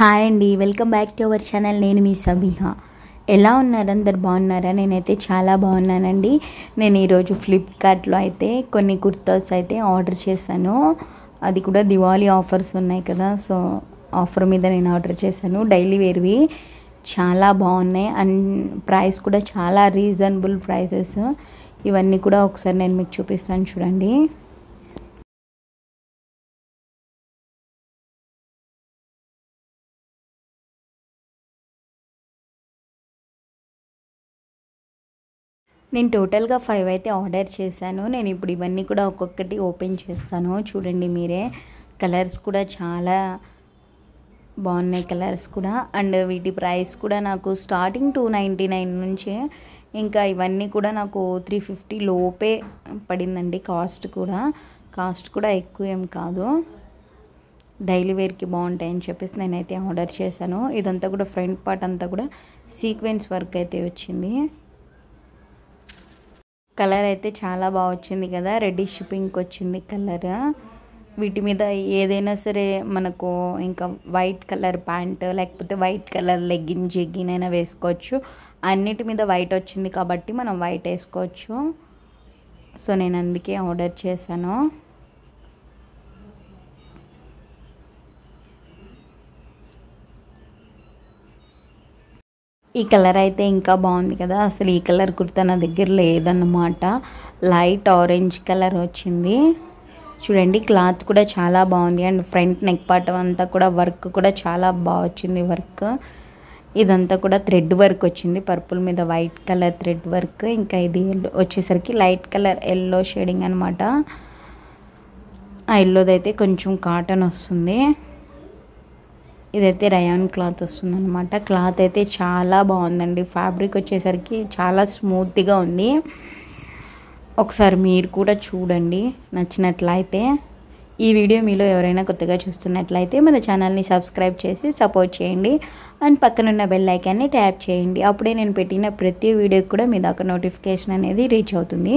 hi అండి welcome back to our channel నేను మీ సమీహ ఎలా ఉన్నారు అందరు బాగున్నారా నేనైతే చాలా బాగున్నానండి నేను ఈరోజు ఫ్లిప్కార్ట్లో అయితే కొన్ని కుర్తాస్ అయితే ఆర్డర్ చేశాను అది కూడా దివాళీ ఆఫర్స్ ఉన్నాయి కదా సో ఆఫర్ మీద నేను ఆర్డర్ చేశాను డైలీ వేర్వి చాలా బాగున్నాయి అండ్ ప్రైస్ కూడా చాలా రీజనబుల్ ప్రైసెస్ ఇవన్నీ కూడా ఒకసారి నేను మీకు చూపిస్తాను చూడండి నేను టోటల్గా ఫైవ్ అయితే ఆర్డర్ చేశాను నేను ఇప్పుడు ఇవన్నీ కూడా ఒక్కొక్కటి ఓపెన్ చేస్తాను చూడండి మీరే కలర్స్ కూడా చాలా బాగున్నాయి కలర్స్ కూడా అండ్ వీటి ప్రైస్ కూడా నాకు స్టార్టింగ్ టూ నైంటీ నైన్ నుంచే ఇంకా ఇవన్నీ కూడా నాకు త్రీ ఫిఫ్టీ లోపే పడిందండి కాస్ట్ కూడా కాస్ట్ కూడా ఎక్కువ ఏం కాదు డైలీ వేర్కి బాగుంటాయని చెప్పేసి నేనైతే ఆర్డర్ చేశాను ఇదంతా కూడా ఫ్రంట్ పార్ట్ అంతా కూడా సీక్వెన్స్ వర్క్ అయితే వచ్చింది కలర్ అయితే చాలా బాగా వచ్చింది కదా రెడ్డిష్ పింక్ వచ్చింది కలర్ వీటి మీద ఏదైనా సరే మనకు ఇంకా వైట్ కలర్ ప్యాంట్ లేకపోతే వైట్ కలర్ లెగ్గిన్ జెగ్గిన్ అయినా వేసుకోవచ్చు అన్నిటి మీద వైట్ వచ్చింది కాబట్టి మనం వైట్ వేసుకోవచ్చు సో నేను అందుకే ఆర్డర్ చేశాను ఈ కలర్ అయితే ఇంకా బాగుంది కదా అసలు ఈ కలర్ కుర్తా నా దగ్గర లేదన్నమాట లైట్ ఆరెంజ్ కలర్ వచ్చింది చూడండి క్లాత్ కూడా చాలా బాగుంది అండ్ ఫ్రంట్ నెక్ పార్ట్ అంతా కూడా వర్క్ కూడా చాలా బాగా వచ్చింది వర్క్ ఇదంతా కూడా థ్రెడ్ వర్క్ వచ్చింది పర్పుల్ మీద వైట్ కలర్ థ్రెడ్ వర్క్ ఇంకా ఇది వచ్చేసరికి లైట్ కలర్ ఎల్లో షేడింగ్ అనమాట ఆ ఎల్లోదైతే కొంచెం కాటన్ వస్తుంది ఇదైతే రయాన్ క్లాత్ వస్తుందన్నమాట క్లాత్ అయితే చాలా బాగుందండి ఫ్యాబ్రిక్ వచ్చేసరికి చాలా స్మూత్గా ఉంది ఒకసారి మీరు కూడా చూడండి నచ్చినట్లయితే ఈ వీడియో మీలో ఎవరైనా కొత్తగా చూస్తున్నట్లయితే మన ఛానల్ని సబ్స్క్రైబ్ చేసి సపోర్ట్ చేయండి అండ్ పక్కనున్న బెల్ ఐకాన్ని ట్యాప్ చేయండి అప్పుడే నేను పెట్టిన ప్రతి వీడియోకి కూడా మీ దాకా నోటిఫికేషన్ అనేది రీచ్ అవుతుంది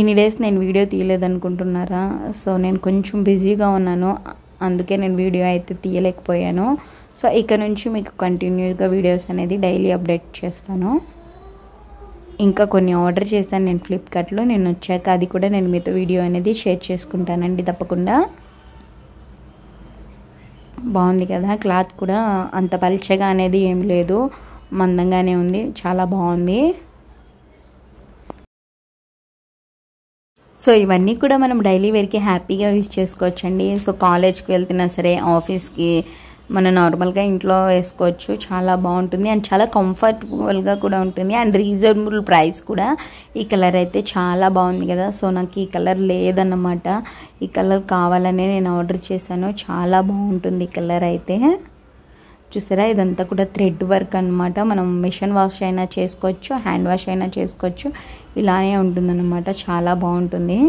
ఎనీ డేస్ నేను వీడియో తీయలేదనుకుంటున్నారా సో నేను కొంచెం బిజీగా ఉన్నాను అందుకే నేను వీడియో అయితే తీయలేకపోయాను సో ఇక నుంచి మీకు కంటిన్యూగా వీడియోస్ అనేది డైలీ అప్డేట్ చేస్తాను ఇంకా కొన్ని ఆర్డర్ చేశాను నేను ఫ్లిప్కార్ట్లో నేను వచ్చాక అది కూడా నేను మీతో వీడియో అనేది షేర్ చేసుకుంటానండి తప్పకుండా బాగుంది కదా క్లాత్ కూడా అంత పలిచగా అనేది ఏం లేదు మందంగానే ఉంది చాలా బాగుంది సో ఇవన్నీ కూడా మనం డైలీ వేర్కి హ్యాపీగా యూజ్ చేసుకోవచ్చండి సో కాలేజ్కి వెళ్తున్నా సరే ఆఫీస్కి మనం నార్మల్గా ఇంట్లో వేసుకోవచ్చు చాలా బాగుంటుంది అండ్ చాలా కంఫర్టబుల్గా కూడా ఉంటుంది అండ్ రీజనబుల్ ప్రైస్ కూడా ఈ కలర్ అయితే చాలా బాగుంది కదా సో నాకు ఈ కలర్ లేదన్నమాట ఈ కలర్ కావాలనే నేను ఆర్డర్ చేశాను చాలా బాగుంటుంది ఈ కలర్ అయితే చూసారా ఇదంతా కూడా థ్రెడ్ వర్క్ అనమాట మనం మిషన్ వాష్ అయినా చేసుకోవచ్చు హ్యాండ్ వాష్ అయినా చేసుకోవచ్చు ఇలానే ఉంటుందన్నమాట చాలా బాగుంటుంది